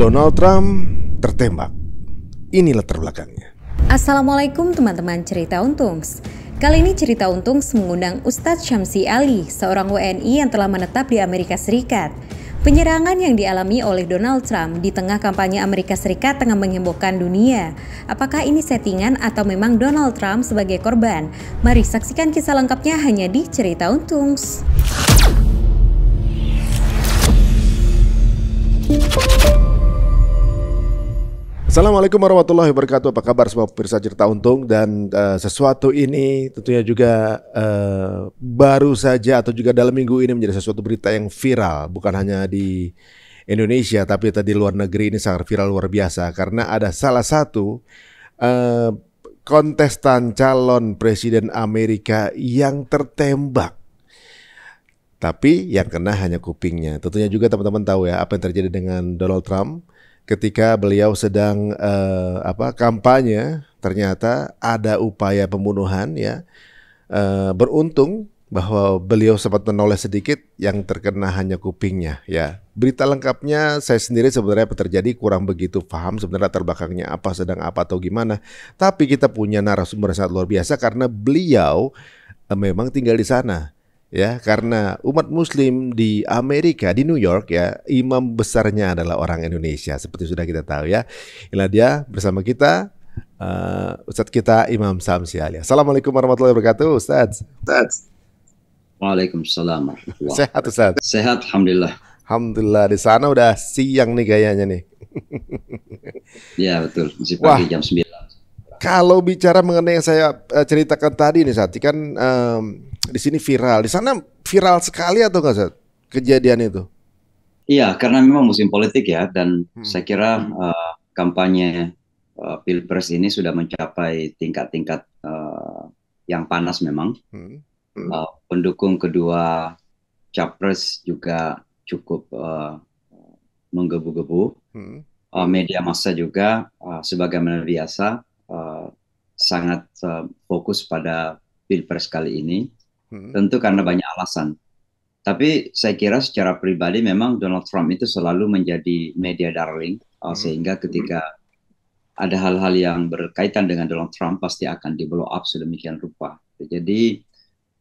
Donald Trump tertembak. Ini latar belakangnya. Assalamualaikum teman-teman cerita untung. Kali ini cerita untung mengundang Ustadz Syamsi Ali, seorang WNI yang telah menetap di Amerika Serikat. Penyerangan yang dialami oleh Donald Trump di tengah kampanye Amerika Serikat tengah menghebohkan dunia. Apakah ini settingan atau memang Donald Trump sebagai korban? Mari saksikan kisah lengkapnya hanya di Cerita Untungs. Assalamualaikum warahmatullahi wabarakatuh. Apa kabar semua pemirsa cerita untung dan uh, sesuatu ini tentunya juga uh, baru saja atau juga dalam minggu ini menjadi sesuatu berita yang viral bukan hanya di Indonesia tapi tadi luar negeri ini sangat viral luar biasa karena ada salah satu uh, kontestan calon presiden Amerika yang tertembak. Tapi yang kena hanya kupingnya. Tentunya juga teman-teman tahu ya apa yang terjadi dengan Donald Trump ketika beliau sedang eh, apa kampanye ternyata ada upaya pembunuhan ya eh, beruntung bahwa beliau sempat menoleh sedikit yang terkena hanya kupingnya ya. Berita lengkapnya saya sendiri sebenarnya terjadi kurang begitu paham sebenarnya terbakarnya apa sedang apa atau gimana. Tapi kita punya narasumber yang sangat luar biasa karena beliau uh, memang tinggal di sana ya karena umat muslim di Amerika di New York ya imam besarnya adalah orang Indonesia seperti sudah kita tahu ya inilah dia bersama kita uh, Ustadz kita Imam Samsi Ali Assalamualaikum warahmatullahi wabarakatuh Ustadz Ustadz Waalaikumsalam Sehat Ustadz Sehat Alhamdulillah Alhamdulillah di sana udah siang nih kayaknya nih ya betul masih pagi Wah. jam 9 kalau bicara mengenai yang saya eh, ceritakan tadi nih saat kan um, di sini viral. Di sana viral sekali atau enggak saat Kejadian itu? Iya, karena memang musim politik ya dan hmm. saya kira uh, kampanye uh, Pilpres ini sudah mencapai tingkat-tingkat uh, yang panas memang. Hmm. Hmm. Uh, pendukung kedua Capres juga cukup uh, menggebu-gebu. Hmm. Uh, media massa juga uh, sebagaimana biasa Eh, sangat uh, fokus pada pilpres kali ini, hmm. tentu karena banyak alasan. Tapi saya kira secara pribadi memang Donald Trump itu selalu menjadi media darling, eh, hmm. sehingga ketika ada hal-hal yang berkaitan dengan Donald Trump pasti akan di blow up sedemikian rupa. Jadi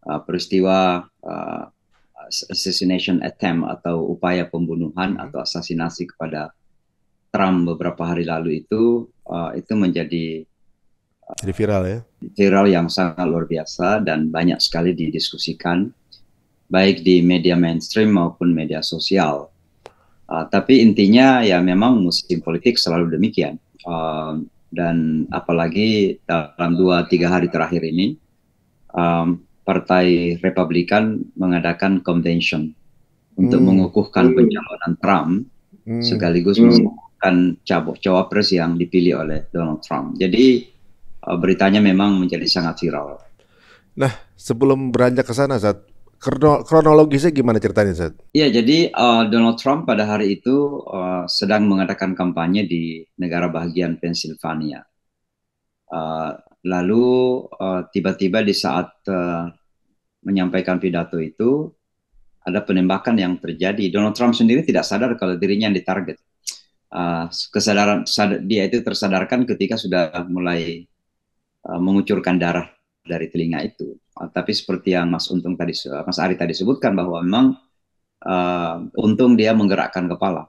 uh, peristiwa uh, assassination attempt atau upaya pembunuhan hmm. atau asasinasi kepada Trump beberapa hari lalu itu uh, itu menjadi jadi viral ya? Viral yang sangat luar biasa dan banyak sekali didiskusikan baik di media mainstream maupun media sosial. Uh, tapi intinya ya memang musim politik selalu demikian. Uh, dan apalagi dalam dua tiga hari terakhir ini um, Partai Republikan mengadakan convention hmm. untuk mengukuhkan hmm. pencalonan Trump hmm. sekaligus hmm. mengukuhkan cawapres yang dipilih oleh Donald Trump. Jadi Eh, beritanya memang menjadi sangat viral. Nah, sebelum beranjak ke sana, Zat, kronologisnya gimana ceritanya, Zat? Iya, jadi uh, Donald Trump pada hari itu uh, sedang mengadakan kampanye di negara bagian Pennsylvania. Uh, lalu tiba-tiba uh, di saat uh, menyampaikan pidato itu, ada penembakan yang terjadi. Donald Trump sendiri tidak sadar kalau dirinya yang ditarget. Uh, kesadaran sad, dia itu tersadarkan ketika sudah mulai Eh, mengucurkan darah dari telinga itu. Eh, tapi seperti yang Mas Untung tadi, Mas Ari tadi sebutkan bahwa memang uh, Untung dia menggerakkan kepala.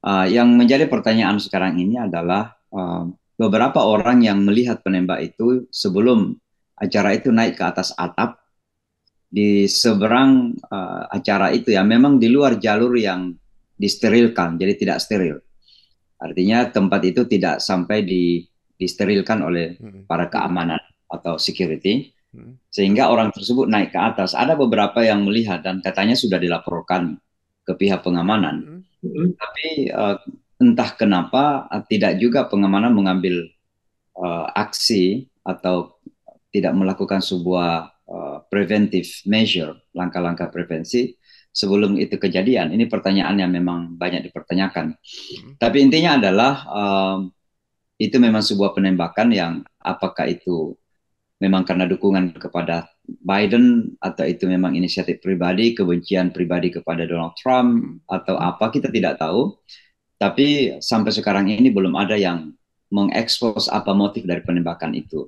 Uh, yang menjadi pertanyaan sekarang ini adalah uh, beberapa orang yang melihat penembak itu sebelum acara itu naik ke atas atap di seberang uh, acara itu ya memang di luar jalur yang disterilkan, jadi tidak steril. Artinya tempat itu tidak sampai di disterilkan oleh hmm. para keamanan atau security hmm. sehingga orang tersebut naik ke atas ada beberapa yang melihat dan katanya sudah dilaporkan ke pihak pengamanan hmm. tapi uh, entah kenapa eh, tidak juga pengamanan mengambil uh, aksi atau tidak melakukan sebuah uh, preventive measure langkah-langkah prevensi sebelum itu kejadian ini pertanyaan yang memang banyak dipertanyakan hmm. tapi intinya adalah uh, itu memang sebuah penembakan yang apakah itu memang karena dukungan kepada Biden atau itu memang inisiatif pribadi, kebencian pribadi kepada Donald Trump atau hmm. apa kita tidak tahu. Tapi sampai sekarang ini belum ada yang mengekspos apa motif dari penembakan itu.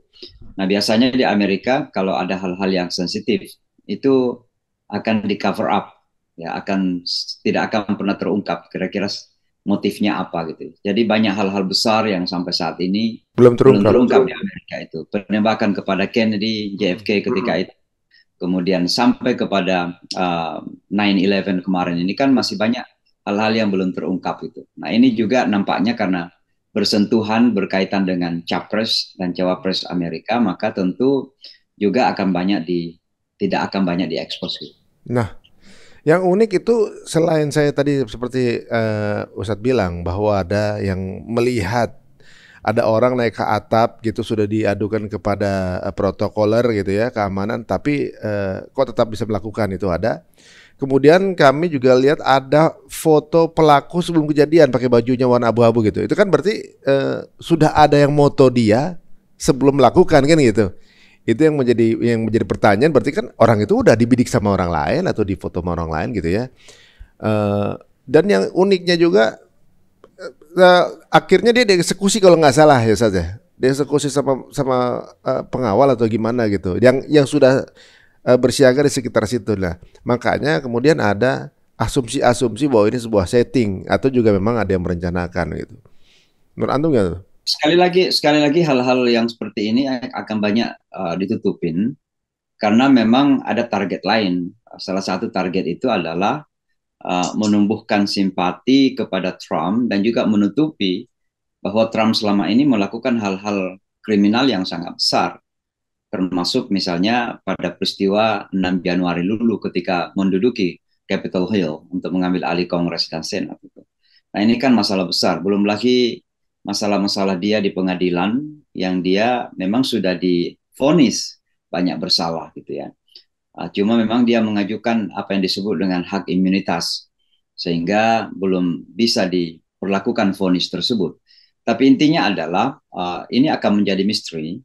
Nah biasanya di Amerika kalau ada hal-hal yang sensitif itu akan di cover up, ya akan tidak akan pernah terungkap. Kira-kira motifnya apa gitu. Jadi banyak hal-hal besar yang sampai saat ini belum terungkap, belum terungkap di Amerika itu. Penembakan kepada Kennedy, JFK ketika hmm. itu, kemudian sampai kepada uh, 9/11 kemarin ini kan masih banyak hal-hal yang belum terungkap itu. Nah ini juga nampaknya karena bersentuhan berkaitan dengan capres dan cawapres Amerika, maka tentu juga akan banyak di tidak akan banyak diekspos. Gitu. Nah, yang unik itu selain saya tadi seperti uh, Ustadz bilang bahwa ada yang melihat ada orang naik ke atap gitu sudah diadukan kepada uh, protokoler gitu ya keamanan tapi uh, kok tetap bisa melakukan itu ada. Kemudian kami juga lihat ada foto pelaku sebelum kejadian pakai bajunya warna abu-abu gitu. Itu kan berarti uh, sudah ada yang moto dia sebelum melakukan kan gitu itu yang menjadi yang menjadi pertanyaan berarti kan orang itu udah dibidik sama orang lain atau difoto sama orang lain gitu ya uh, dan yang uniknya juga uh, akhirnya dia dieksekusi kalau nggak salah ya saja ya. dieksekusi sama sama uh, pengawal atau gimana gitu yang yang sudah uh, bersiaga di sekitar situ lah makanya kemudian ada asumsi-asumsi bahwa ini sebuah setting atau juga memang ada yang merencanakan gitu menurut antum ya sekali lagi sekali lagi hal-hal yang seperti ini akan banyak uh, ditutupin karena memang ada target lain. Salah satu target itu adalah uh, menumbuhkan simpati kepada Trump dan juga menutupi bahwa Trump selama ini melakukan hal-hal kriminal yang sangat besar termasuk misalnya pada peristiwa 6 Januari lalu ketika menduduki Capitol Hill untuk mengambil alih Kongres dan Senat. Nah ini kan masalah besar, belum lagi masalah-masalah dia di pengadilan yang dia memang sudah difonis banyak bersalah gitu ya. Uh, cuma memang dia mengajukan apa yang disebut dengan hak imunitas sehingga belum bisa diperlakukan vonis tersebut. Tapi intinya adalah uh, ini akan menjadi misteri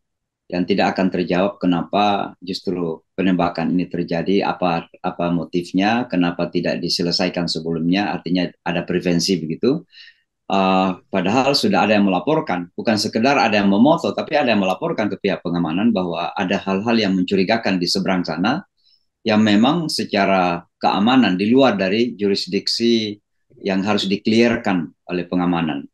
yang tidak akan terjawab kenapa justru penembakan ini terjadi, apa apa motifnya, kenapa tidak diselesaikan sebelumnya, artinya ada prevensi begitu. Uh, padahal sudah ada yang melaporkan, bukan sekedar ada yang memoto, tapi ada yang melaporkan ke pihak pengamanan bahwa ada hal-hal yang mencurigakan di seberang sana yang memang secara keamanan di luar dari jurisdiksi yang harus dikelirkan oleh pengamanan.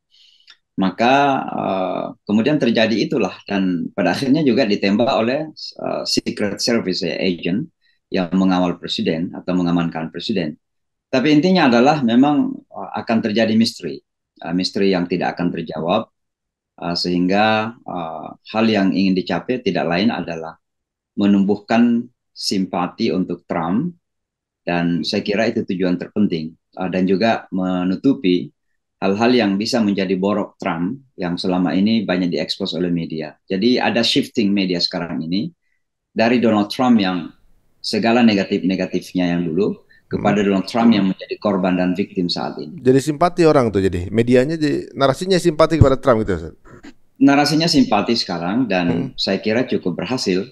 Maka uh, kemudian terjadi itulah dan pada akhirnya juga ditembak oleh uh, Secret Service ya, agent yang mengawal presiden atau mengamankan presiden. Tapi intinya adalah memang akan terjadi misteri Uh, misteri yang tidak akan terjawab uh, sehingga uh, hal yang ingin dicapai tidak lain adalah menumbuhkan simpati untuk Trump dan saya kira itu tujuan terpenting dan juga menutupi hal-hal yang bisa menjadi borok Trump yang selama ini banyak diekspos oleh media. Jadi ada shifting media sekarang ini dari Donald Trump yang segala negatif-negatifnya yang dulu kepada hmm. Donald Trump yang menjadi korban dan victim saat ini. Jadi simpati orang tuh jadi medianya jadi narasinya simpati kepada Trump gitu Ustaz. Narasinya simpati sekarang dan hmm. saya kira cukup berhasil.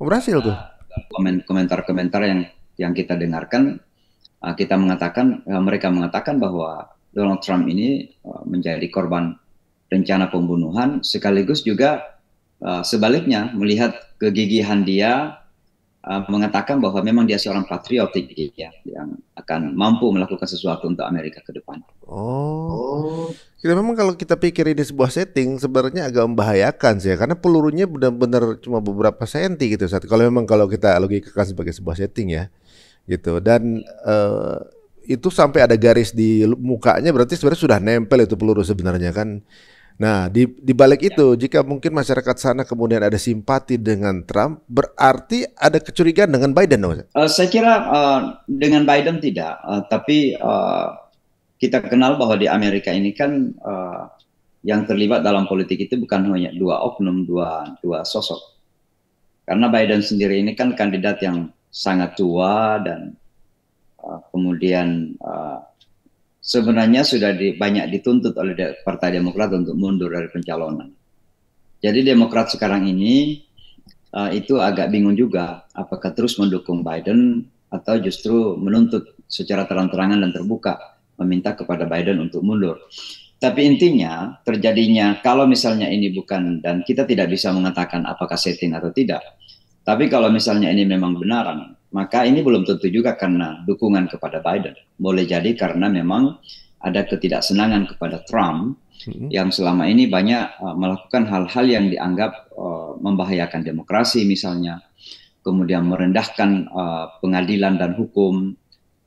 Oh, berhasil tuh. Ah, komentar-komentar yang yang kita dengarkan ah, kita mengatakan ah, mereka mengatakan bahwa Donald Trump ini menjadi korban rencana pembunuhan sekaligus juga sebaliknya melihat kegigihan dia Uh, mengatakan bahwa memang dia seorang patriotik ya, yang akan mampu melakukan sesuatu untuk Amerika ke depan. Oh. oh. Kita memang kalau kita pikir ini sebuah setting sebenarnya agak membahayakan sih ya, karena pelurunya benar-benar cuma beberapa senti gitu saat kalau memang kalau kita logikakan sebagai sebuah setting ya gitu dan uh, itu sampai ada garis di mukanya berarti sebenarnya sudah nempel itu peluru sebenarnya kan Nah, di, di balik iya. itu, jika mungkin masyarakat sana kemudian ada simpati dengan Trump, berarti ada kecurigaan dengan Biden, Uh, saya kira uh, dengan Biden tidak, uh, tapi uh, kita kenal bahwa di Amerika ini kan uh, yang terlibat dalam politik itu bukan hanya dua oknum, dua dua sosok. Karena Biden sendiri ini kan kandidat yang sangat tua dan uh, kemudian uh, sebenarnya sudah di, banyak dituntut oleh Partai Demokrat untuk mundur dari pencalonan. Jadi Demokrat sekarang ini uh, itu agak bingung juga apakah terus mendukung Biden atau justru menuntut secara terang-terangan dan terbuka meminta kepada Biden untuk mundur. Tapi intinya terjadinya kalau misalnya ini bukan dan kita tidak bisa mengatakan apakah setting atau tidak. Tapi kalau misalnya ini memang benaran, maka ini belum tentu juga karena dukungan kepada Biden. Boleh jadi karena memang ada ketidaksenangan kepada Trump hmm. yang selama ini banyak uh, melakukan hal-hal yang dianggap uh, membahayakan demokrasi misalnya, kemudian merendahkan uh, pengadilan dan hukum.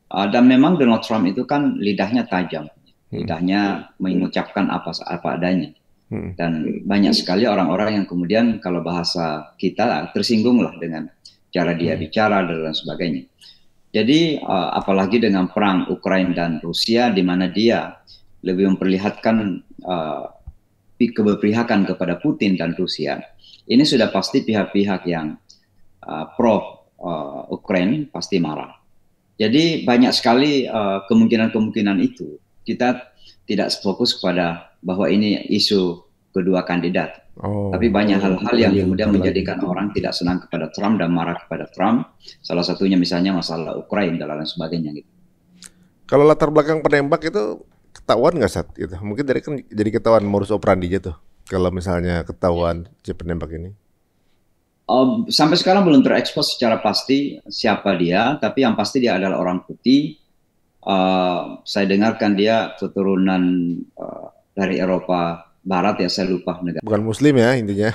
Uh, dan memang Donald Trump itu kan lidahnya tajam, hmm. lidahnya hmm. mengucapkan apa apa adanya. Hmm. Dan banyak sekali orang-orang yang kemudian kalau bahasa kita tersinggung lah dengan cara dia hmm. bicara dan lain sebagainya. Jadi uh, apalagi dengan perang Ukraina dan Rusia di mana dia lebih memperlihatkan uh, keberpihakan kepada Putin dan Rusia. Ini sudah pasti pihak-pihak yang uh, pro uh, Ukraina pasti marah. Jadi banyak sekali kemungkinan-kemungkinan uh, itu. Kita tidak fokus kepada bahwa ini isu kedua kandidat. Oh. Tapi banyak hal-hal yang iya, kemudian menjadikan orang tidak senang kepada Trump dan marah kepada Trump. Salah satunya misalnya masalah Ukraina dan lain sebagainya gitu. Kalau latar belakang penembak itu ketahuan nggak saat itu? Mungkin dari kan jadi ketahuan modus operandi tuh. Kalau misalnya ketahuan si penembak ini. Um, sampai sekarang belum terekspos secara pasti siapa dia, tapi yang pasti dia adalah orang putih. Uh, saya dengarkan dia keturunan uh, dari Eropa Barat ya saya lupa negara. Bukan Muslim ya intinya.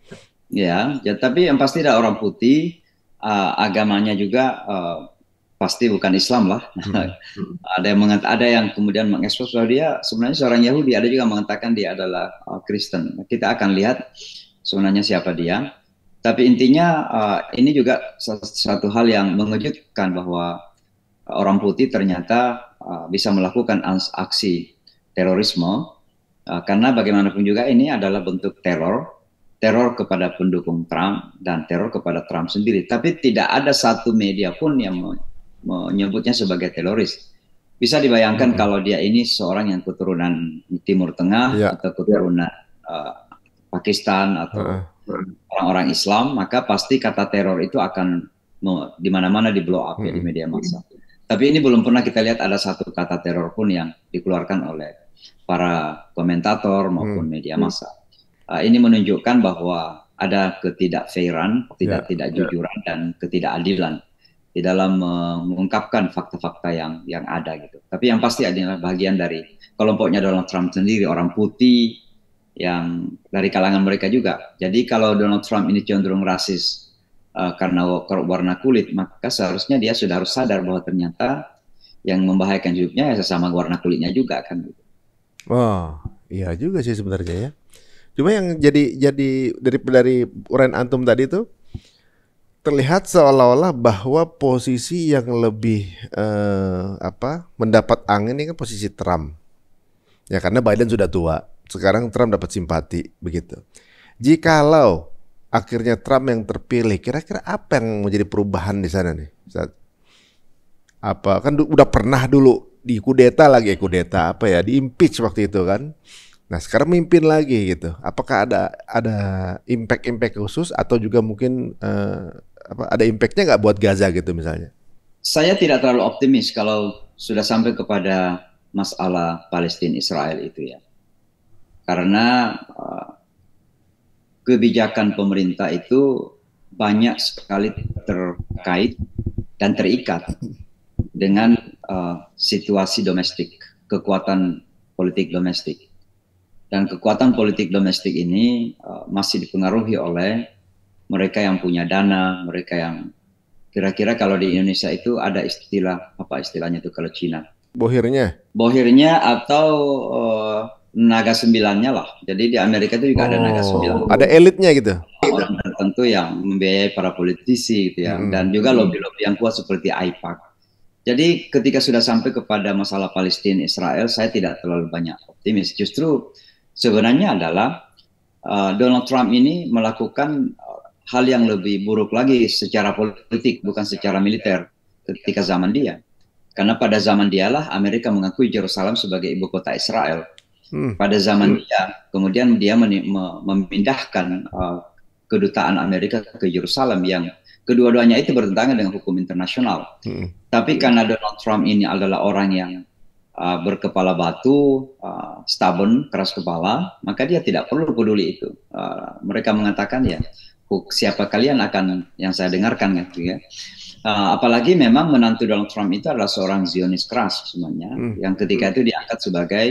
ya, ya tapi yang pasti ada orang putih, uh, agamanya juga uh, pasti bukan Islam lah. Hmm. ada yang mengat ada yang kemudian mengekspos bahwa dia sebenarnya seorang Yahudi, ada juga mengatakan dia adalah uh, Kristen. Kita akan lihat sebenarnya siapa dia. Tapi intinya uh, ini juga satu hal yang mengejutkan bahwa orang putih ternyata uh, bisa melakukan aksi terorisme Eh, karena bagaimanapun juga ini adalah bentuk teror, teror kepada pendukung Trump dan teror kepada Trump sendiri. Tapi tidak ada satu media pun yang menyebutnya sebagai teroris. Bisa dibayangkan hmm. kalau dia ini seorang yang keturunan Timur Tengah ya. atau keturunan uh, Pakistan atau orang-orang uh. Islam, maka pasti kata teror itu akan di mana-mana di blow up hmm. ya di hmm. media massa. Hmm. Tapi ini belum pernah kita lihat ada satu kata teror pun yang dikeluarkan oleh para komentator maupun hmm. media massa. Uh, ini menunjukkan bahwa ada ketidakfairan, tidak ya. tidak yeah. jujuran dan ketidakadilan di dalam mengungkapkan fakta-fakta yang yang ada gitu. Tapi yang pasti adalah bagian dari kelompoknya Donald Trump sendiri orang putih yang dari kalangan mereka juga. Jadi kalau Donald Trump ini cenderung rasis uh, karena warna kulit, maka seharusnya dia sudah harus sadar bahwa ternyata yang membahayakan hidupnya ya sesama warna kulitnya juga kan gitu. Oh, iya juga sih sebenarnya ya. Cuma yang jadi jadi dari dari uraian antum tadi itu terlihat seolah-olah bahwa posisi yang lebih eh, apa mendapat angin ini kan posisi Trump. Ya karena Biden sudah tua, sekarang Trump dapat simpati begitu. Jikalau akhirnya Trump yang terpilih, kira-kira apa yang menjadi perubahan di sana nih? Saat apa kan udah pernah dulu di kudeta lagi eh, kudeta apa ya di impeach waktu itu kan nah sekarang mimpin lagi gitu apakah ada ada impact impact khusus atau juga mungkin uh, apa ada impactnya nggak buat Gaza gitu misalnya saya tidak terlalu optimis kalau sudah sampai kepada masalah Palestina Israel itu ya karena uh, kebijakan pemerintah itu banyak sekali terkait dan terikat dengan uh, situasi domestik, kekuatan politik domestik. Dan kekuatan politik domestik ini uh, masih dipengaruhi oleh mereka yang punya dana, mereka yang kira-kira kalau di Indonesia itu ada istilah apa istilahnya itu kalau Cina? Bohirnya. Bohirnya atau uh, naga sembilannya lah. Jadi di Amerika itu juga oh, ada naga oh, sembilan. Ada elitnya gitu. Orang tertentu yang membiayai para politisi gitu ya, hmm. dan juga lobby-lobby yang kuat seperti AIPAC. Jadi ketika sudah sampai kepada masalah Palestina Israel, saya tidak terlalu banyak optimis. Justru sebenarnya adalah uh, Donald Trump ini melakukan eh, hal yang lebih buruk lagi secara politik, bukan secara militer ketika zaman dia. Karena pada zaman dialah Amerika mengakui Jerusalem sebagai ibu kota Israel. Hmm. Pada zaman dia, kemudian dia memindahkan uh, kedutaan Amerika ke Yerusalem yang kedua-duanya itu bertentangan dengan hukum internasional. Hmm. Tapi karena Donald Trump ini adalah orang yang uh, berkepala batu, uh, stubborn, keras kepala, maka dia tidak perlu peduli itu. Uh, mereka mengatakan ya, siapa kalian akan yang saya dengarkan gitu ya. Uh, apalagi memang menantu Donald Trump itu adalah seorang Zionis keras semuanya, hmm. yang ketika itu diangkat sebagai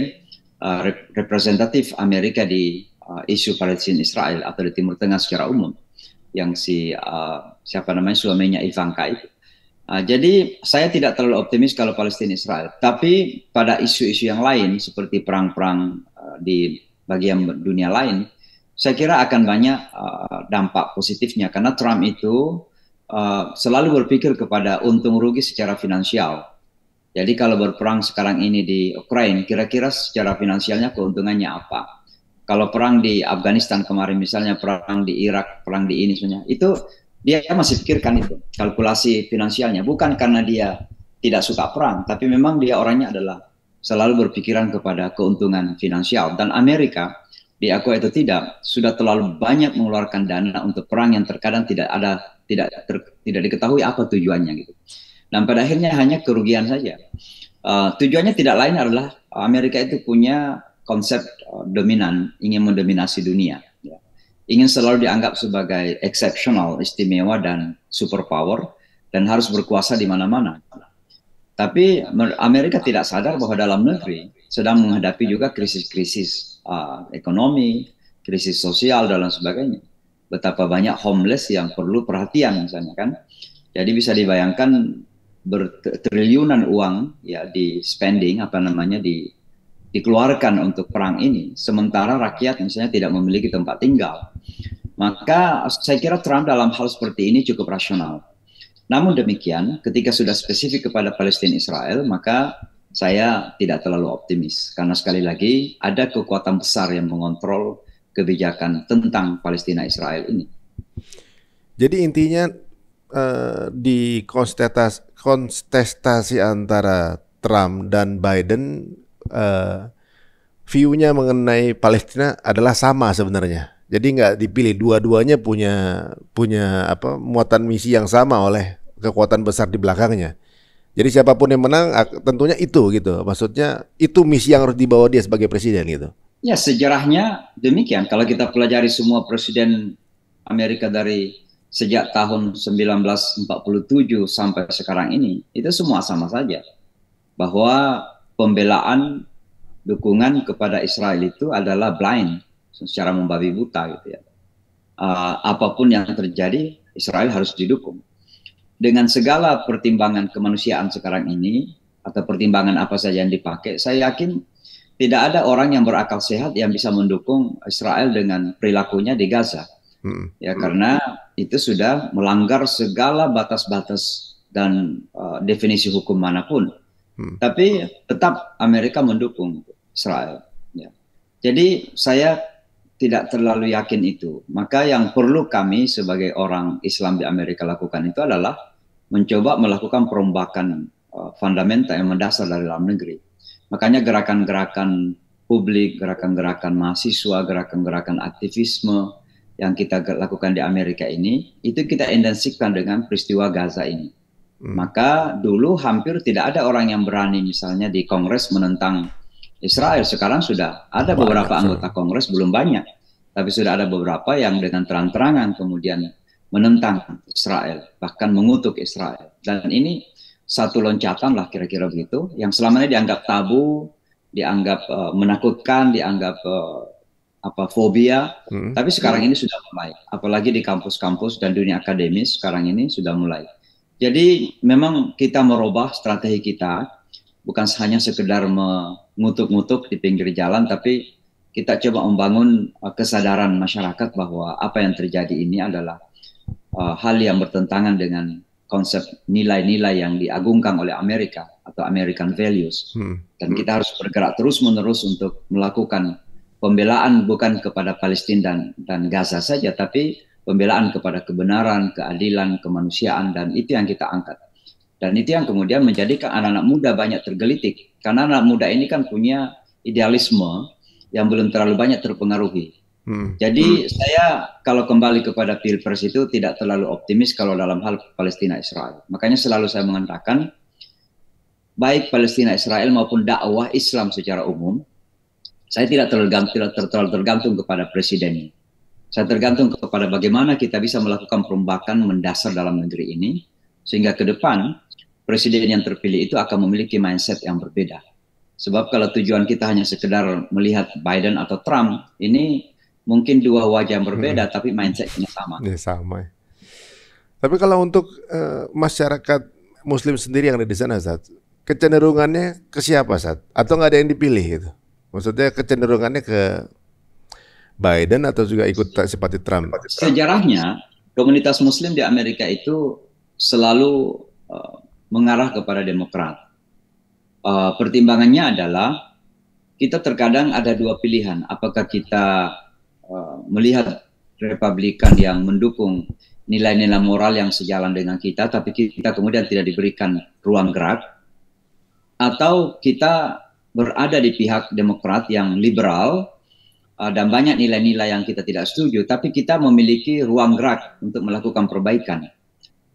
uh, representatif Amerika di uh, isu Palestina Israel atau di Timur Tengah secara umum yang si uh, siapa namanya suaminya Ivanka itu. Uh, jadi saya tidak terlalu optimis kalau Palestina Israel. Tapi pada isu-isu yang lain seperti perang-perang uh, di bagian dunia lain, saya kira akan banyak uh, dampak positifnya karena Trump itu uh, selalu berpikir kepada untung rugi secara finansial. Jadi kalau berperang sekarang ini di Ukraina, kira-kira secara finansialnya keuntungannya apa? kalau perang di Afghanistan kemarin misalnya perang di Irak perang di ini semuanya itu dia masih pikirkan itu kalkulasi finansialnya bukan karena dia tidak suka perang tapi memang dia orangnya adalah selalu berpikiran kepada keuntungan finansial dan Amerika di aku itu tidak sudah terlalu banyak mengeluarkan dana untuk perang yang terkadang tidak ada tidak ter, tidak diketahui apa tujuannya gitu dan pada akhirnya hanya kerugian saja uh, tujuannya tidak lain adalah Amerika itu punya konsep uh, dominan, ingin mendominasi dunia. Ya. Ingin selalu dianggap sebagai exceptional, istimewa, dan superpower, dan harus berkuasa di mana-mana. Tapi Amerika tidak sadar bahwa dalam negeri sedang menghadapi juga krisis-krisis uh, ekonomi, krisis sosial, dan lain sebagainya. Betapa banyak homeless yang perlu perhatian misalnya kan. Jadi bisa dibayangkan bertriliunan uang ya di spending apa namanya di dikeluarkan untuk perang ini, sementara rakyat misalnya tidak memiliki tempat tinggal, maka saya kira Trump dalam hal seperti ini cukup rasional. Namun demikian, ketika sudah spesifik kepada Palestina Israel, maka saya tidak terlalu optimis karena sekali lagi ada kekuatan besar yang mengontrol kebijakan tentang Palestina Israel ini. Jadi intinya uh, di kontestasi konstestasi antara Trump dan Biden uh, view-nya mengenai Palestina adalah sama sebenarnya. Jadi nggak dipilih dua-duanya punya punya apa muatan misi yang sama oleh kekuatan besar di belakangnya. Jadi siapapun yang menang tentunya itu gitu. Maksudnya itu misi yang harus dibawa dia sebagai presiden gitu. Ya sejarahnya demikian. Kalau kita pelajari semua presiden Amerika dari sejak tahun 1947 sampai sekarang ini itu semua sama saja. Bahwa pembelaan dukungan kepada Israel itu adalah blind secara membabi buta gitu ya. Uh, apapun yang terjadi Israel harus didukung. Dengan segala pertimbangan kemanusiaan sekarang ini atau pertimbangan apa saja yang dipakai, saya yakin tidak ada orang yang berakal sehat yang bisa mendukung Israel dengan perilakunya di Gaza. Hmm. Ya karena itu sudah melanggar segala batas-batas dan uh, definisi hukum manapun. Hmm. Tapi tetap Amerika mendukung Israel. Ya. Jadi saya tidak terlalu yakin itu. Maka yang perlu kami sebagai orang Islam di Amerika lakukan itu adalah mencoba melakukan perombakan uh, fundamental yang mendasar dari dalam negeri. Makanya gerakan-gerakan publik, gerakan-gerakan mahasiswa, gerakan-gerakan aktivisme yang kita lakukan di Amerika ini, itu kita intensifkan dengan peristiwa Gaza ini Hmm. Maka dulu hampir tidak ada orang yang berani misalnya di Kongres menentang Israel. Sekarang sudah ada beberapa anggota Kongres, belum banyak. Tapi sudah ada beberapa yang dengan terang-terangan kemudian menentang Israel, bahkan mengutuk Israel. Dan ini satu loncatan lah kira-kira begitu, yang selama ini dianggap tabu, dianggap uh, menakutkan, dianggap uh, apa fobia, hmm. tapi sekarang ini sudah mulai, apalagi di kampus-kampus dan dunia akademis sekarang ini sudah mulai. Jadi memang kita merubah strategi kita, bukan hanya sekedar mengutuk-ngutuk di pinggir jalan, tapi kita coba membangun uh, kesadaran masyarakat bahwa apa yang terjadi ini adalah uh, hal yang bertentangan dengan konsep nilai-nilai yang diagungkan oleh Amerika atau American values. Hmm. Dan kita harus bergerak terus-menerus untuk melakukan pembelaan bukan kepada Palestina dan, dan Gaza saja, tapi pembelaan kepada kebenaran, keadilan, kemanusiaan, dan itu yang kita angkat. Dan itu yang kemudian menjadikan anak-anak muda banyak tergelitik. Karena anak muda ini kan punya idealisme yang belum terlalu banyak terpengaruhi. Hmm. Jadi hmm. saya kalau kembali kepada Pilpres itu tidak terlalu optimis kalau dalam hal Palestina-Israel. Makanya selalu saya mengatakan, baik Palestina-Israel maupun dakwah Islam secara umum, saya tidak terlalu, tidak tergantung kepada presidennya saya tergantung kepada bagaimana kita bisa melakukan perombakan mendasar dalam negeri ini, sehingga ke depan presiden yang terpilih itu akan memiliki mindset yang berbeda. Sebab kalau tujuan kita hanya sekedar melihat Biden atau Trump, ini mungkin dua wajah yang berbeda, hmm. tapi mindsetnya sama. Ya, sama. Tapi kalau untuk uh, masyarakat Muslim sendiri yang ada di sana, Zat, kecenderungannya ke siapa, Zat? Atau nggak ada yang dipilih gitu? Maksudnya kecenderungannya ke Biden atau juga ikut seperti Trump? Sejarahnya komunitas Muslim di Amerika itu selalu uh, mengarah kepada Demokrat. Uh, pertimbangannya adalah kita terkadang ada dua pilihan. Apakah kita uh, melihat Republikan yang mendukung nilai-nilai moral yang sejalan dengan kita, tapi kita kemudian tidak diberikan ruang gerak, atau kita berada di pihak Demokrat yang liberal, Eh, dan banyak nilai-nilai yang kita tidak setuju, tapi kita memiliki ruang gerak untuk melakukan perbaikan.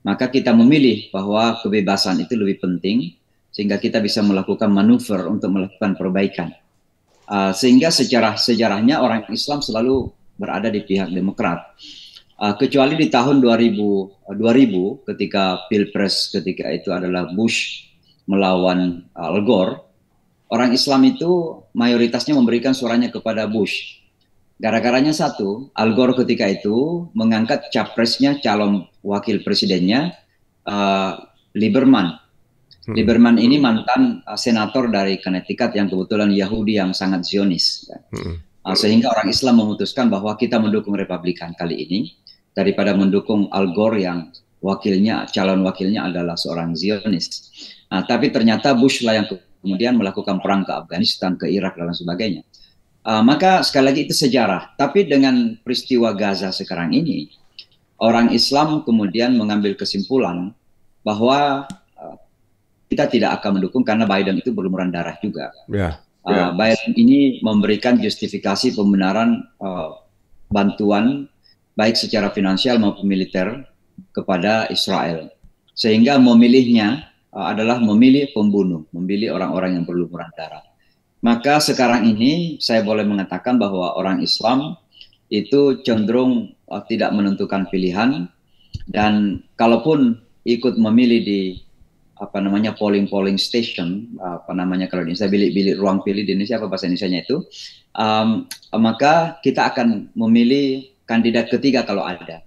Maka kita memilih bahwa kebebasan itu lebih penting, sehingga kita bisa melakukan manuver untuk melakukan perbaikan. Uh, sehingga sejarah sejarahnya orang Islam selalu berada di pihak Demokrat. Uh, kecuali di tahun 2000, 2000 ketika pilpres ketika itu adalah Bush melawan Al Gore, orang Islam itu mayoritasnya memberikan suaranya kepada Bush. Gara-garanya satu, Al Gore ketika itu mengangkat capresnya calon wakil presidennya uh, Lieberman. Hmm. Lieberman ini mantan uh, senator dari Connecticut yang kebetulan Yahudi yang sangat Zionis. Ya. Hmm. Uh, sehingga orang Islam memutuskan bahwa kita mendukung Republikan kali ini daripada mendukung Al Gore yang wakilnya calon wakilnya adalah seorang Zionis. Nah, tapi ternyata Bush lah yang kemudian melakukan perang ke Afghanistan, ke Irak dan lain sebagainya. Uh, maka sekali lagi itu sejarah. Tapi dengan peristiwa Gaza sekarang ini, orang Islam kemudian mengambil kesimpulan bahwa uh, kita tidak akan mendukung karena Biden itu berlumuran darah juga. Yeah. Ya, yeah. Uh, Biden ini memberikan justifikasi pembenaran uh, bantuan baik secara finansial maupun militer kepada Israel. Sehingga memilihnya uh, adalah memilih pembunuh, memilih orang-orang yang berlumuran darah. Maka sekarang ini saya boleh mengatakan bahwa orang Islam itu cenderung eh, tidak menentukan pilihan dan kalaupun ikut memilih di apa namanya polling polling station apa namanya kalau di Indonesia bilik-bilik ruang pilih di Indonesia apa bahasa Indonesia itu um, maka kita akan memilih kandidat ketiga kalau ada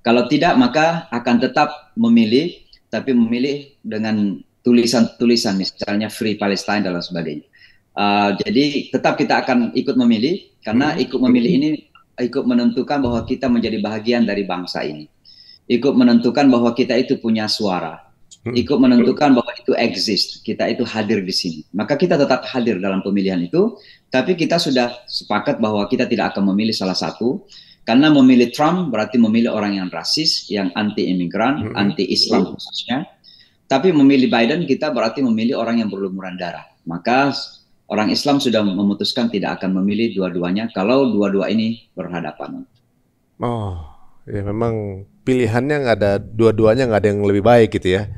kalau tidak maka akan tetap memilih tapi memilih dengan tulisan-tulisan misalnya Free Palestine dan lain sebagainya Eh, jadi tetap kita akan ikut memilih karena hmm. ikut memilih ini ikut menentukan bahwa kita menjadi bagian dari bangsa ini. Ikut menentukan bahwa kita itu punya suara. Hmm. Ikut menentukan bahwa itu exist, kita itu hadir di sini. Maka kita tetap hadir dalam pemilihan itu, tapi kita sudah sepakat bahwa kita tidak akan memilih salah satu. Karena memilih Trump berarti memilih orang yang rasis, yang anti imigran, hmm. anti Islam khususnya. Tapi memilih Biden kita berarti memilih orang yang berlumuran darah. Maka orang Islam sudah memutuskan tidak akan memilih dua-duanya kalau dua-dua ini berhadapan. Oh, ya memang pilihannya nggak ada dua-duanya nggak ada yang lebih baik gitu ya.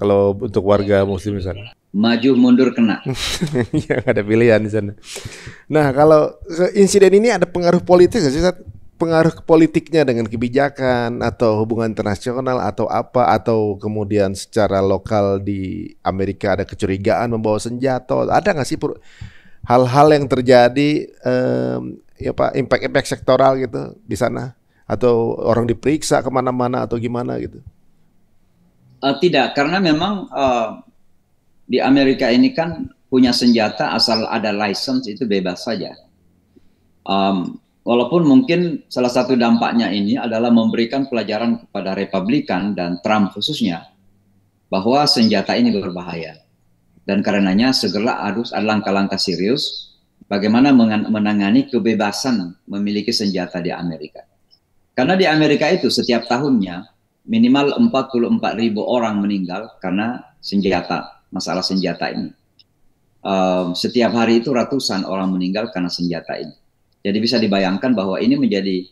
Kalau untuk warga Muslim di sana. Maju mundur kena. Yang ada pilihan di sana. Nah kalau insiden ini ada pengaruh politis nggak sih? pengaruh politiknya dengan kebijakan atau hubungan internasional atau apa atau kemudian secara lokal di Amerika ada kecurigaan membawa senjata ada nggak sih hal-hal yang terjadi um, ya pak impact-impact sektoral gitu di sana atau orang diperiksa kemana-mana atau gimana gitu uh, tidak karena memang uh, di Amerika ini kan punya senjata asal ada license itu bebas saja um, Walaupun mungkin salah satu dampaknya ini adalah memberikan pelajaran kepada Republikan dan Trump khususnya bahwa senjata ini berbahaya. Dan karenanya segera harus ada langkah-langkah serius bagaimana menangani kebebasan memiliki senjata di Amerika. Karena di Amerika itu setiap tahunnya minimal 44 ribu orang meninggal karena senjata, masalah senjata ini. Ehm, setiap hari itu ratusan orang meninggal karena senjata ini jadi bisa dibayangkan bahwa ini menjadi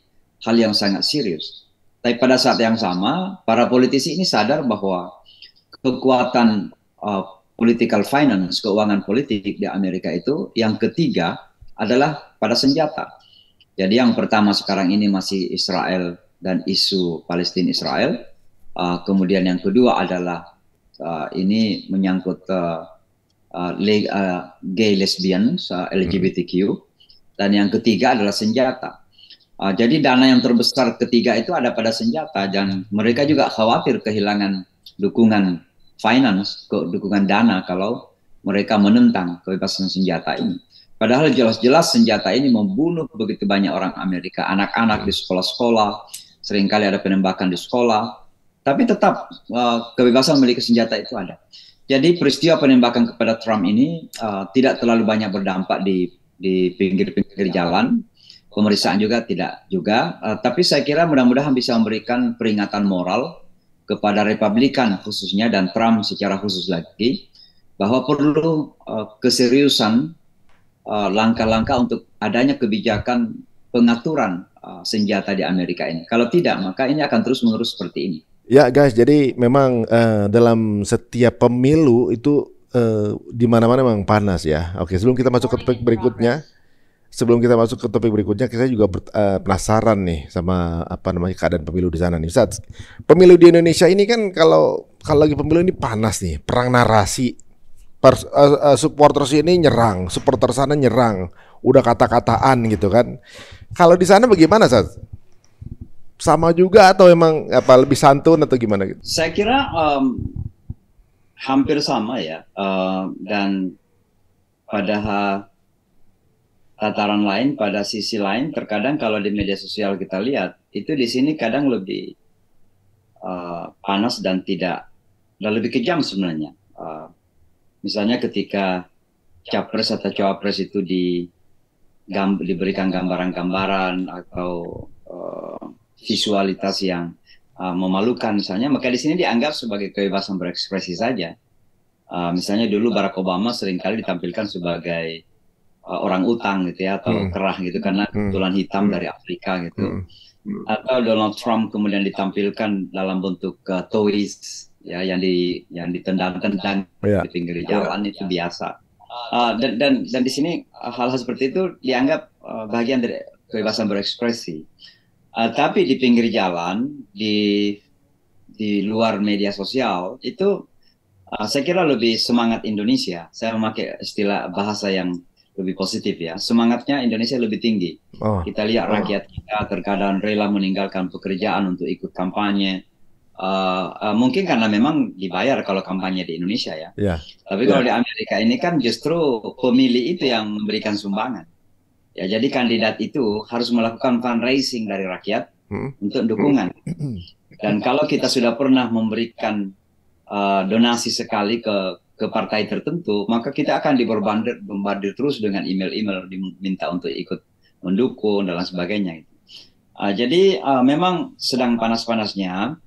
hal yang sangat serius. Tapi pada saat yang sama, para politisi ini sadar bahwa kekuatan uh, political finance, keuangan politik di Amerika itu yang ketiga adalah pada senjata. Jadi yang pertama sekarang ini masih Israel dan isu Palestina Israel. Uh, kemudian yang kedua adalah uh, ini menyangkut uh, uh, uh gay lesbian uh, LGBTQ. Hmm. Dan yang ketiga adalah senjata. Uh, jadi dana yang terbesar ketiga itu ada pada senjata dan mereka juga khawatir kehilangan dukungan finance, ke, dukungan dana kalau mereka menentang kebebasan senjata ini. Padahal jelas-jelas senjata ini membunuh begitu banyak orang Amerika, anak-anak di sekolah-sekolah, seringkali ada penembakan di sekolah, tapi tetap uh, kebebasan memiliki senjata itu ada. Jadi peristiwa penembakan kepada Trump ini uh, tidak terlalu banyak berdampak di di pinggir-pinggir ya. jalan. Pemeriksaan juga tidak juga, uh, tapi saya kira mudah-mudahan bisa memberikan peringatan moral kepada Republikan khususnya dan Trump secara khusus lagi bahwa perlu uh, keseriusan eh, langkah-langkah uh, untuk adanya kebijakan pengaturan uh, senjata di Amerika ini. Kalau tidak, maka ini akan terus-menerus seperti ini. Ya guys, jadi memang uh, dalam setiap pemilu itu Eh, di mana-mana memang panas ya. Oke, sebelum kita masuk ke oh, topik iya, berikutnya, iya, iya. sebelum kita masuk ke topik berikutnya, saya juga ber, uh, penasaran nih sama apa namanya keadaan pemilu di sana nih. Saat pemilu di Indonesia ini kan kalau kalau lagi pemilu ini panas nih, perang narasi. Per, uh, eh, uh, supporter sini nyerang, supporter sana nyerang, udah kata-kataan gitu kan. Kalau di sana bagaimana, Ustaz? Sama juga atau emang apa lebih santun atau gimana gitu? Saya kira um, hampir sama ya uh, dan pada tataran lain pada sisi lain terkadang kalau di media sosial kita lihat itu di sini kadang lebih uh, panas dan tidak dan lebih kejam sebenarnya uh, misalnya ketika capres atau cawapres itu di diberikan gambaran-gambaran atau uh, visualitas yang Uh, memalukan misalnya, maka di sini dianggap sebagai kebebasan berekspresi saja. Uh, misalnya dulu Barack Obama seringkali ditampilkan sebagai uh, orang utang gitu ya atau hmm. kerah gitu karena hmm. kebetulan hitam hmm. dari Afrika gitu. Hmm. Atau Donald Trump kemudian ditampilkan dalam bentuk uh, toys ya yang di yang ditendang-tendang yeah. di pinggir ya. jalan yeah. itu ya. biasa. Uh, dan dan dan di sini uh, hal-hal seperti itu dianggap uh, bagian dari kebebasan berekspresi. Uh, tapi di pinggir jalan, di di luar media sosial itu uh, saya kira lebih semangat Indonesia. Saya memakai istilah bahasa yang lebih positif ya. Semangatnya Indonesia lebih tinggi. Oh. Kita lihat oh. rakyat kita terkadang rela meninggalkan pekerjaan untuk ikut kampanye. Uh, uh, mungkin karena memang dibayar kalau kampanye di Indonesia ya. Yeah. Tapi kalau yeah. di Amerika ini kan justru pemilih itu yang memberikan sumbangan. Ya, jadi kandidat itu harus melakukan fundraising dari rakyat hmm. untuk dukungan. Hmm. Dan kalau kita sudah pernah memberikan uh, donasi sekali ke ke partai tertentu, maka kita akan diberbandir bombardir terus dengan email-email diminta untuk ikut mendukung dan lain sebagainya. Uh, jadi uh, memang sedang panas-panasnya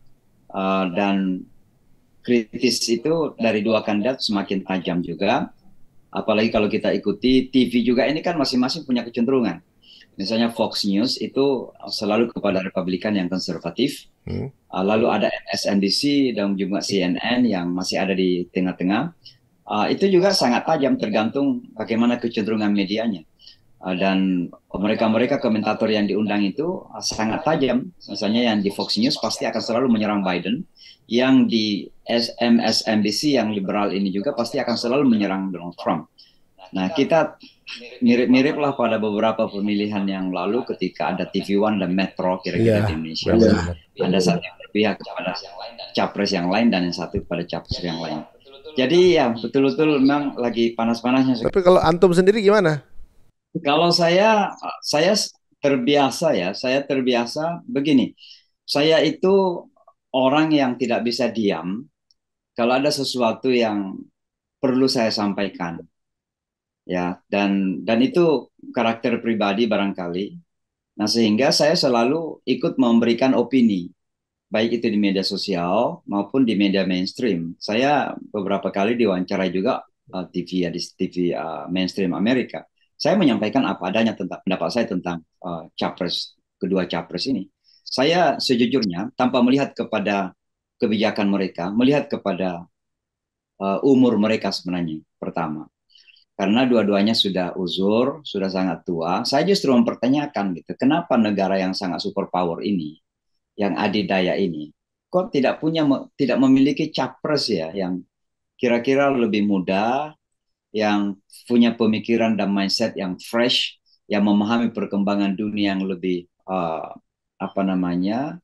uh, dan kritis itu dari dua kandidat semakin tajam juga Apalagi kalau kita ikuti TV juga ini kan masing-masing punya kecenderungan. Misalnya Fox News itu selalu kepada Republikan yang konservatif. Hmm. Ah, lalu ada MSNBC dan juga CNN yang masih ada di tengah-tengah. Uh, itu juga sangat tajam tergantung bagaimana kecenderungan medianya. Eh, dan mereka-mereka komentator yang diundang itu eh, sangat tajam. Misalnya yang di Fox News pasti akan selalu menyerang Biden, yang di MSNBC yang liberal ini juga pasti akan selalu menyerang Donald Trump. Nah, kita mirip-mirip lah pada beberapa pemilihan yang lalu ketika ada TV One dan Metro kira-kira yeah, di Indonesia. Yeah. Ada satu yang berpihak kepada capres yang lain dan yang satu pada capres yang lain. Jadi ya betul-betul memang lagi panas-panasnya. Tapi kalau antum sendiri gimana? Kalau saya, saya terbiasa ya, saya terbiasa begini. Saya itu orang yang tidak bisa diam kalau ada sesuatu yang perlu saya sampaikan. Ya, dan dan itu karakter pribadi barangkali. Nah, sehingga saya selalu ikut memberikan opini baik itu di media sosial maupun di media mainstream. Saya beberapa kali diwawancara juga uh, eh, TV ya di TV uh, eh, mainstream Amerika. Saya menyampaikan apa adanya tentang pendapat saya tentang uh, capres kedua capres ini. Saya sejujurnya tanpa melihat kepada kebijakan mereka, melihat kepada uh, umur mereka sebenarnya pertama. Karena dua-duanya sudah uzur, sudah sangat tua. Saya justru mempertanyakan gitu, kenapa negara yang sangat superpower ini, yang adidaya ini, kok tidak punya tidak memiliki capres ya yang kira-kira lebih muda, yang punya pemikiran dan mindset yang fresh, yang memahami perkembangan dunia yang lebih uh, apa namanya,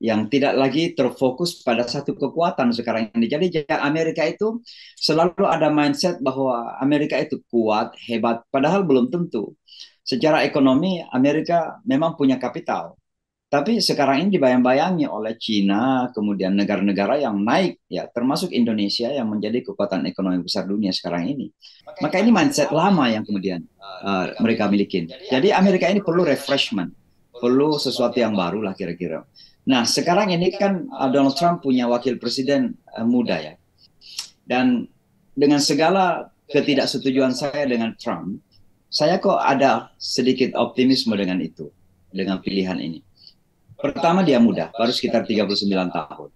yang tidak lagi terfokus pada satu kekuatan sekarang ini. Jadi Amerika itu selalu ada mindset bahwa Amerika itu kuat, hebat, padahal belum tentu. Secara ekonomi Amerika memang punya kapital, tapi sekarang ini dibayang-bayangi oleh Cina, kemudian negara-negara yang naik, ya termasuk Indonesia yang menjadi kekuatan ekonomi besar dunia sekarang ini. Maka ini mindset lama yang kemudian uh, mereka miliki. Jadi Amerika ini perlu refreshment, perlu sesuatu yang baru lah kira-kira. Nah sekarang ini kan Donald Trump punya wakil presiden eh, muda ya, dan dengan segala ketidaksetujuan saya dengan Trump, saya kok ada sedikit optimisme dengan itu, dengan pilihan ini Pertama dia muda, baru sekitar 39 tahun.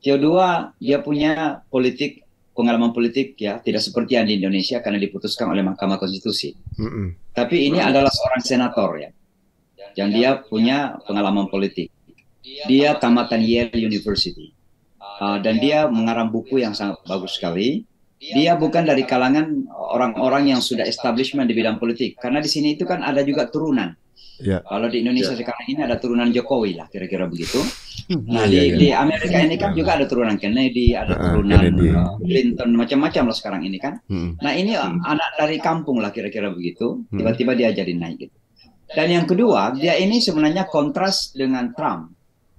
Kedua, dia punya politik pengalaman politik ya tidak seperti yang di Indonesia karena diputuskan oleh Mahkamah Konstitusi. Mm -mm. Tapi ini adalah seorang senator ya, yang dia punya pengalaman politik. Dia tamatan Yale University uh, dan dia mengarang buku yang sangat bagus sekali. Dia bukan dari kalangan orang-orang yang sudah establishment di bidang politik karena di sini itu kan ada juga turunan. Yeah. Kalau di Indonesia yeah. sekarang ini ada turunan Jokowi lah kira-kira begitu. Hmm. Nah yeah, di, yeah. Iya. di Amerika ini kan ya. juga ada turunan Kennedy, ada uh, turunan Kennedy. Eh, Clinton macam-macam loh sekarang ini kan. Hmm. Nah ini hmm. anak dari kampung lah kira-kira begitu. Hmm. Tiba-tiba dia jadi naik gitu. Dan yang kedua dia ini sebenarnya kontras dengan Trump.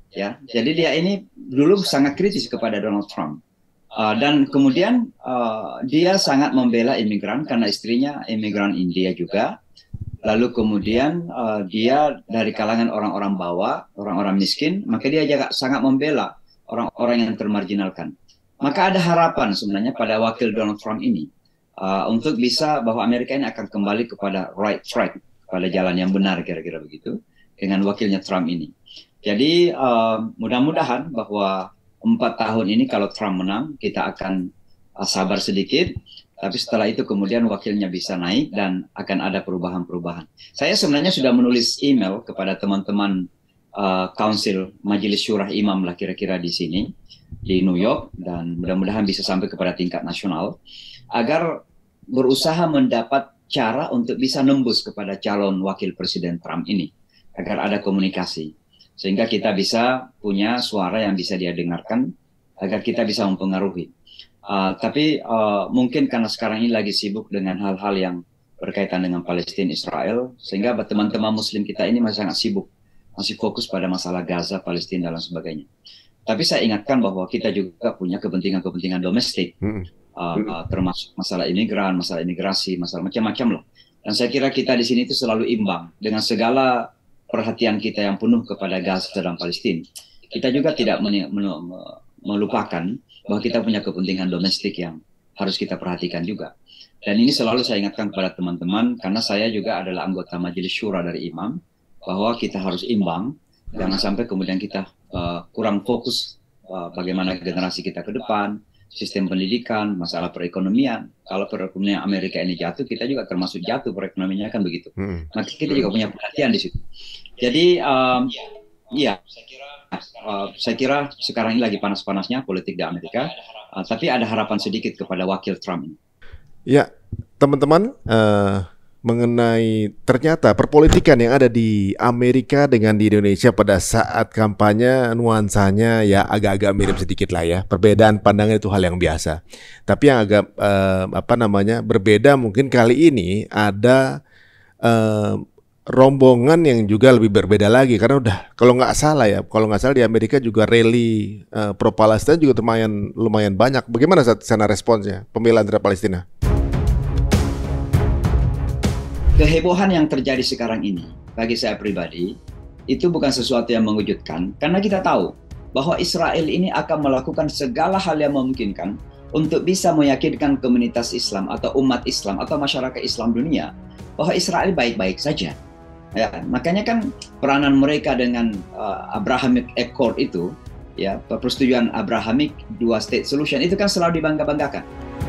Ya, jadi dia ini dulu sangat kritis kepada Donald Trump. Uh, dan kemudian uh, dia sangat membela imigran karena istrinya imigran India juga lalu kemudian uh, dia dari kalangan orang-orang bawah, orang-orang miskin, maka dia juga sangat membela orang-orang yang termarginalkan. Maka ada harapan sebenarnya pada wakil Donald Trump ini uh, untuk bisa bahwa Amerika ini akan kembali kepada right track, kepada jalan yang benar kira-kira begitu dengan wakilnya Trump ini. Jadi uh, mudah-mudahan bahwa empat tahun ini kalau Trump menang kita akan uh, sabar sedikit tapi setelah itu kemudian wakilnya bisa naik dan akan ada perubahan-perubahan. Saya sebenarnya sudah menulis email kepada teman-teman uh, Council Majelis Syurah Imam lah kira-kira di sini di New York dan mudah-mudahan bisa sampai kepada tingkat nasional agar berusaha mendapat cara untuk bisa nembus kepada calon wakil presiden Trump ini agar ada komunikasi sehingga kita bisa punya suara yang bisa dia dengarkan agar kita bisa mempengaruhi. Eh, tapi uh, mungkin karena sekarang ini lagi sibuk dengan hal-hal yang berkaitan dengan Palestina Israel sehingga teman-teman Muslim kita ini masih sangat sibuk masih fokus pada masalah Gaza Palestina dan sebagainya. Tapi saya ingatkan bahwa kita juga punya kepentingan-kepentingan domestik hmm. uh, uh, termasuk masalah imigran, masalah imigrasi, masalah macam-macam loh. Dan saya kira kita di sini itu selalu imbang dengan segala perhatian kita yang penuh kepada Gaza dan Palestina. Kita juga tidak melupakan bahwa kita punya kepentingan domestik yang harus kita perhatikan juga. Dan ini selalu saya ingatkan kepada teman-teman karena saya juga adalah anggota majelis syura dari imam bahwa kita harus imbang jangan sampai kemudian kita uh, kurang fokus uh, bagaimana generasi kita ke depan, sistem pendidikan, masalah perekonomian. Kalau perekonomian Amerika ini jatuh, kita juga termasuk jatuh perekonomiannya kan begitu. Hmm. Maka kita juga punya perhatian di situ. Jadi um, ya, saya kira Eh, saya kira sekarang ini lagi panas-panasnya politik di Amerika, uh, tapi ada harapan sedikit kepada wakil Trump. Ya, teman-teman, uh, mengenai ternyata perpolitikan yang ada di Amerika dengan di Indonesia pada saat kampanye nuansanya ya agak-agak mirip sedikit lah ya. Perbedaan pandangan itu hal yang biasa. Tapi yang agak uh, apa namanya berbeda mungkin kali ini ada Uh, rombongan yang juga lebih berbeda lagi karena udah kalau nggak salah ya kalau nggak salah di Amerika juga rally uh, pro Palestina juga lumayan lumayan banyak. Bagaimana saat sana responsnya pembelaan terhadap Palestina? Kehebohan yang terjadi sekarang ini bagi saya pribadi itu bukan sesuatu yang mengejutkan karena kita tahu bahwa Israel ini akan melakukan segala hal yang memungkinkan untuk bisa meyakinkan komunitas Islam atau umat Islam atau masyarakat Islam dunia bahwa Israel baik-baik saja Ya, makanya kan peranan mereka dengan uh, Abrahamic Accord itu, ya persetujuan Abrahamic dua state solution itu kan selalu dibangga-banggakan.